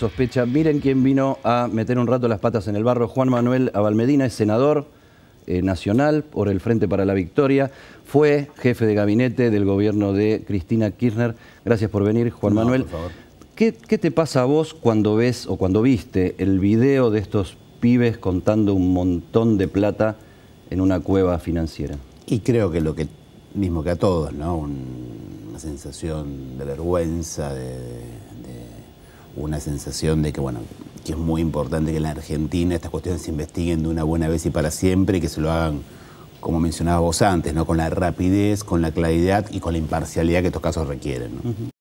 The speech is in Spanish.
Sospecha, miren quién vino a meter un rato las patas en el barro. Juan Manuel Abalmedina es senador eh, nacional por el Frente para la Victoria. Fue jefe de gabinete del gobierno de Cristina Kirchner. Gracias por venir, Juan Manuel. ¿Qué, te pasa a vos cuando ves o cuando viste el video de estos pibes contando un montón de plata en una cueva financiera? Y creo que lo que mismo que a todos, ¿no? una sensación de vergüenza, de una sensación de que, bueno, que es muy importante que en la Argentina estas cuestiones se investiguen de una buena vez y para siempre y que se lo hagan, como mencionabas vos antes, ¿no? con la rapidez, con la claridad y con la imparcialidad que estos casos requieren.